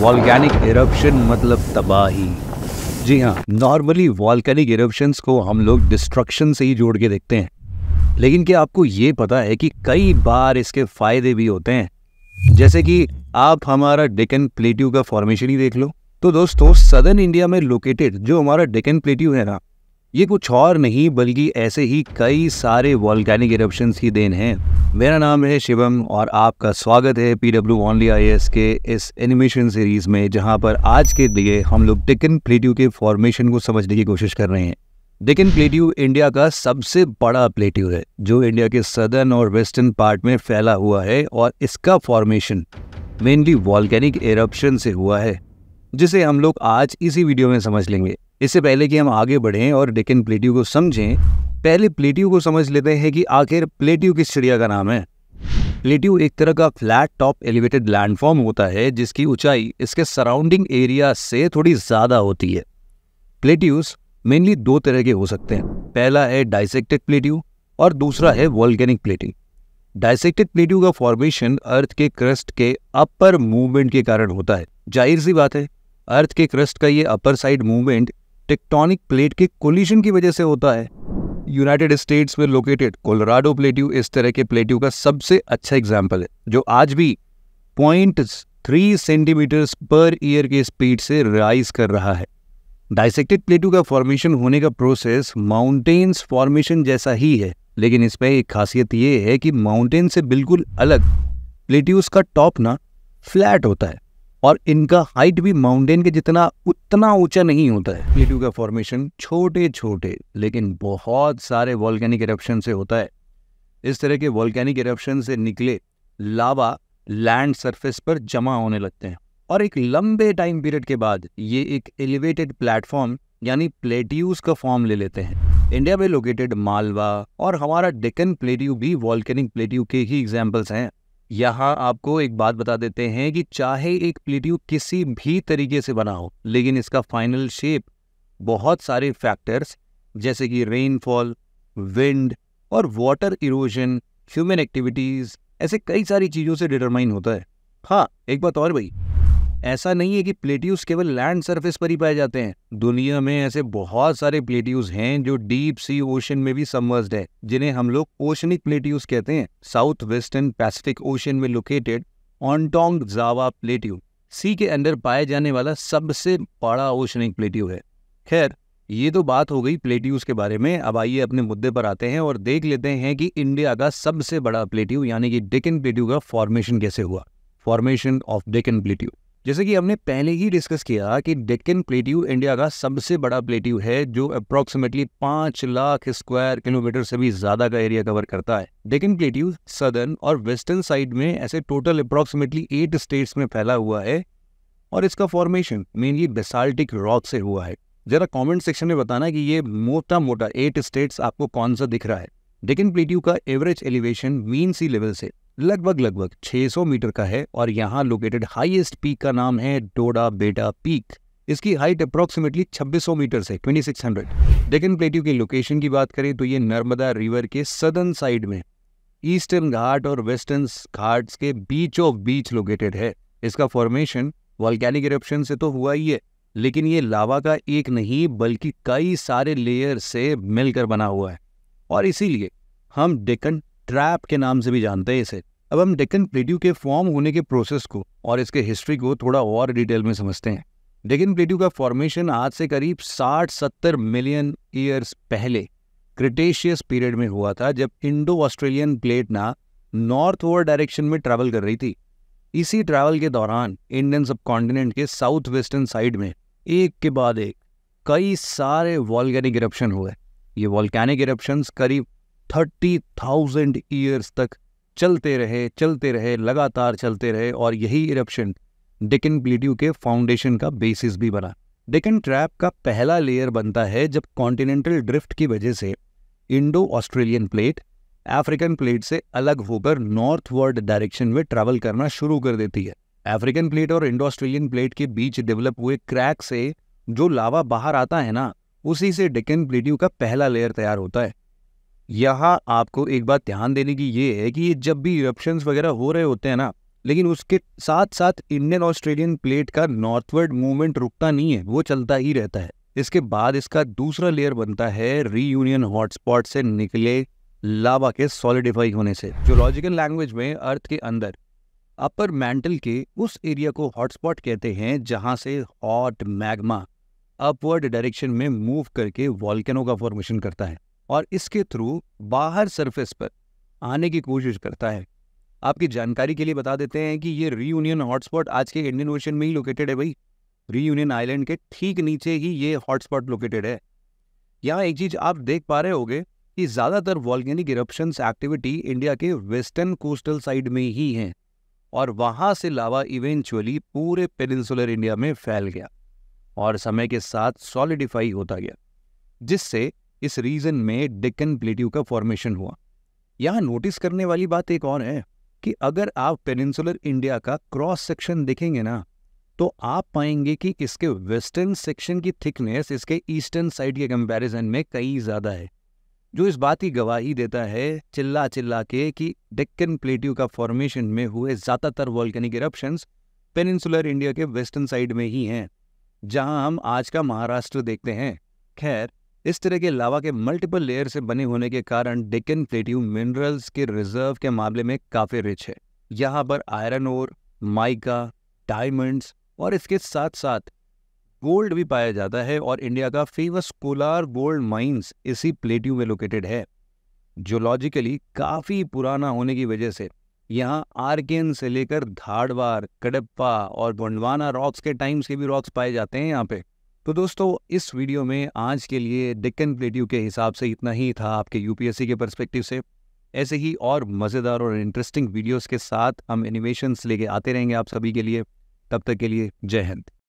वॉल्गैनिक eruption मतलब तबाही जी हाँ नॉर्मली वॉल्कैनिक इरप्शंस को हम लोग डिस्ट्रक्शन से ही जोड़ के देखते हैं लेकिन क्या आपको ये पता है कि कई बार इसके फायदे भी होते हैं जैसे कि आप हमारा डेकन प्लेट्यू का फॉर्मेशन ही देख लो तो दोस्तों सदर्न इंडिया में लोकेटेड जो हमारा डेकन प्लेट्यू है ना ये कुछ और नहीं बल्कि ऐसे ही कई सारे वॉल्कैनिक इरप्शन की देन है मेरा नाम है शिवम और आपका स्वागत है P W only I A S इस एनिमेशन सीरीज़ में जहां पर आज के लिए हम लोग डेकन प्लेट्यू के फॉर्मेशन को समझने की कोशिश कर रहे हैं डिकन प्लेट्यू इंडिया का सबसे बड़ा प्लेट्यू है जो इंडिया के सदर्न और वेस्टर्न पार्ट में फैला हुआ है और इसका फॉर्मेशन मेनली वॉल्केनिक एरप्शन से हुआ है जिसे हम लोग आज इसी वीडियो में समझ लेंगे इससे पहले कि हम आगे बढ़ें और डेकन प्लेट्यू को समझें पहले प्लेट्यू को समझ लेते हैं कि आखिर प्लेट्यू किस चिड़िया का नाम है प्लेट्यू एक तरह का फ्लैट टॉप एलिवेटेड लैंडफॉर्म होता है जिसकी ऊंचाई इसके सराउंडिंग एरिया से थोड़ी ज़्यादा होती है प्लेट्यूस मेनली दो तरह के हो सकते हैं पहला है डाइसेक्टेड प्लेट्यू और दूसरा है वॉल्गेनिक प्लेट्यू डाइसेक्टेड प्लेट्यू का फॉर्मेशन अर्थ के क्रस्ट के अपर मूवमेंट के कारण होता है जाहिर सी बात है अर्थ के क्रस्ट का ये upper side movement tectonic plate के कोलिशन की वजह से होता है यूनाइटेड स्टेट्स में लोकेटेड कोलोराडो प्लेट्यू इस तरह के प्लेट्यू का सबसे अच्छा एग्जाम्पल है जो आज भी point three centimetres per year के स्पीड से राइज कर रहा है डाइसेक्टेड प्लेट्यू का फॉर्मेशन होने का प्रोसेस माउंटेन्स फॉर्मेशन जैसा ही है लेकिन इसमें एक खासियत यह है कि माउंटेन से बिल्कुल अलग प्लेट्यूस का टॉप ना फ्लैट होता है और इनका हाइट भी माउंटेन के जितना उतना ऊंचा नहीं होता है प्लेटू का फॉर्मेशन छोटे छोटे लेकिन बहुत सारे वॉल्कैनिक इरप्शन से होता है इस तरह के वॉल्कैनिक इरप्शन से निकले लावा लैंड सरफेस पर जमा होने लगते हैं और एक लंबे टाइम पीरियड के बाद ये एक एलिवेटेड प्लेटफॉर्म यानी प्लेट्यूज का फॉर्म ले लेते हैं इंडिया में लोकेटेड मालवा और हमारा डेकन प्लेट्यू भी वॉल्केनिक प्लेट्यू के ही एग्जाम्पल्स हैं यहाँ आपको एक बात बता देते हैं कि चाहे एक प्लेट्यू किसी भी तरीके से बना हो लेकिन इसका फाइनल शेप बहुत सारे फैक्टर्स जैसे कि रेनफॉल विंड और वाटर इरोजन ह्यूमन एक्टिविटीज़ ऐसे कई सारी चीज़ों से डिटरमाइन होता है हाँ एक बात और भाई ऐसा नहीं है कि प्लेट्यूज केवल लैंड सरफेस पर ही पाए जाते हैं दुनिया में ऐसे बहुत सारे प्लेट्यूज हैं जो डीप सी ओशन में भी सबमर्ज्ड है जिन्हें हम लोग ओशनिक प्लेट्यूज कहते हैं साउथ वेस्टर्न पैसिफिक ओशन में located Ontong Java plateau sea के अंडर पाए जाने वाला सबसे बड़ा ओशनिक प्लेट्यू है खैर ये तो बात हो गई प्लेट्यूज के बारे में अब आइए अपने मुद्दे पर आते हैं और देख लेते हैं कि इंडिया का सबसे बड़ा प्लेट्यू यानी कि डेकन प्लेट्यू का फॉर्मेशन कैसे हुआ फॉर्मेशन ऑफ डेकन प्लेट्यू जैसे कि हमने पहले ही डिस्कस किया कि डेक्कन प्लेट्यू इंडिया का सबसे बड़ा प्लेट्यू है जो अप्रोक्सीमेटली पांच लाख स्क्वायर किलोमीटर से भी ज़्यादा का एरिया कवर करता है डेक्कन प्लेट्यू सदर्न और वेस्टर्न साइड में ऐसे टोटल अप्रोक्सीमेटली एट स्टेट्स में फैला हुआ है और इसका फॉर्मेशन मेनली बेसाल्टिक रॉक से हुआ है ज़रा कमेंट सेक्शन में बताना कि ये मोटा मोटा एट स्टेट्स आपको कौन सा दिख रहा है डेकन प्लेट्यू का average elevation mean sea level से लगभग लगभग 600 मीटर का है और यहाँ लोकेटेड हाईएस्ट पीक का नाम है डोडा बेटा पीक इसकी हाइट अप्रॉक्सीमेटली 2600 मीटर से 2600। डेकन प्लेट्यू की लोकेशन की बात करें तो ये नर्मदा रिवर के सदर्न साइड में ईस्टर्न घाट और वेस्टर्न घाट्स के ऑफ बीच लोकेटेड है इसका फॉर्मेशन वॉल्केनिक इरप्शन से तो हुआ ही है लेकिन ये लावा का एक नहीं बल्कि कई सारे लेयर से मिलकर बना हुआ है और इसीलिए हम डेकन ट्रैप के नाम से भी जानते हैं इसे अब हम डेक्कन प्लेट्यू के फॉर्म होने के प्रोसेस को और इसके हिस्ट्री को थोड़ा और डिटेल में समझते हैं डेक्कन प्लेट्यू का फॉर्मेशन आज से करीब 60-70 मिलियन ईयर्स पहले क्रिटेशियस पीरियड में हुआ था जब इंडो ऑस्ट्रेलियन प्लेट ना नॉर्थ ओवर डायरेक्शन में ट्रैवल कर रही थी इसी ट्रैवल के दौरान इंडियन सब कॉन्टिनेंट के साउथ वेस्टर्न साइड में एक के बाद एक कई सारे वॉल्गेनिक इरप्शन हुए ये वॉल्कैनिक इरप्शंस करीब थर्टी थाउजेंड ईयर्स तक चलते रहे चलते रहे लगातार चलते रहे और यही इरप्शन डेकन प्लेट्यू के फाउंडेशन का बेसिस भी बना डेकन ट्रैप का पहला लेयर बनता है जब कॉन्टिनेंटल ड्रिफ्ट की वजह से Indo Australian plate African plate से अलग होकर नॉर्थवर्ड डायरेक्शन में ट्रैवल करना शुरू कर देती है अफ्रीकन प्लेट और इंडो ऑस्ट्रेलियन प्लेट के बीच डेवलप हुए क्रैक से जो लावा बाहर आता है ना उसी से डेकन प्लेट्यू का पहला लेयर तैयार होता है यहाँ आपको एक बात ध्यान देने की ये है कि जब भी इरप्शन वगैरह हो रहे होते हैं ना लेकिन उसके साथ साथ इंडियन ऑस्ट्रेलियन प्लेट का नॉर्थवर्ड मूवमेंट रुकता नहीं है वो चलता ही रहता है इसके बाद इसका दूसरा लेयर बनता है रीयूनियन हॉटस्पॉट से निकले लावा के सॉलिडिफाई होने से जोलॉजिकल लैंग्वेज में अर्थ के अंदर अपर मैंटल के उस एरिया को हॉटस्पॉट कहते हैं जहां से हॉट मैग्मा अपवर्ड डायरेक्शन में मूव करके वॉल्केनो का फॉर्मेशन करता है और इसके थ्रू बाहर सरफेस पर आने की कोशिश करता है आपकी जानकारी के लिए बता देते हैं कि ये रीयूनियन हॉटस्पॉट आज के इंडियन ओशन में ही लोकेटेड है भाई रीयूनियन आइलैंड के ठीक नीचे ही ये हॉटस्पॉट लोकेटेड है यहाँ एक चीज़ आप देख पा रहे होगे कि ज़्यादातर वॉल्गेनिक इरप्शन एक्टिविटी इंडिया के वेस्टर्न कोस्टल साइड में ही हैं और वहां से लावा इवेंचुअली पूरे पेनिनसुलर इंडिया में फैल गया और समय के साथ सॉलिडिफाई होता गया जिससे इस रीजन में डिकन प्लेट्यू का फॉर्मेशन हुआ यहां नोटिस करने वाली बात एक और है कि अगर आप पेनिनसुलर इंडिया का क्रॉस सेक्शन देखेंगे ना तो आप पाएंगे कि इसके वेस्टर्न सेक्शन की थिकनेस इसके ईस्टर्न साइड के कंपैरिजन में कई ज़्यादा है जो इस बात की गवाही देता है चिल्ला चिल्ला के कि डेक्कन प्लेट्यू का फॉर्मेशन में हुए ज़्यादातर वॉल्कनिक इरप्शंस पेनिनसुलर इंडिया के वेस्टर्न साइड में ही हैं जहां हम आज का महाराष्ट्र देखते हैं खैर इस तरह के लावा के मल्टीपल लेयर से बने होने के कारण डेकन प्लेट्यू मिनरल्स के रिजर्व के मामले में काफ़ी रिच है यहाँ पर आयरन ओर माइका डायमंड्स और इसके साथ साथ गोल्ड भी पाया जाता है और इंडिया का फेमस कोलार गोल्ड माइंस इसी प्लेट्यू में लोकेटेड है जोलॉजिकली काफ़ी पुराना होने की वजह से यहाँ आर्केन से लेकर धाड़वार कडप्पा और गोंडवाना रॉक्स के टाइम्स के भी रॉक्स पाए जाते हैं यहाँ पे तो दोस्तों इस वीडियो में आज के लिए डेक्कन प्लेट्यू के हिसाब से इतना ही था आपके यूपीएससी के परस्पेक्टिव से ऐसे ही और मज़ेदार और इंटरेस्टिंग वीडियोस के साथ हम एनिमेशंस लेके आते रहेंगे आप सभी के लिए तब तक के लिए जय हिंद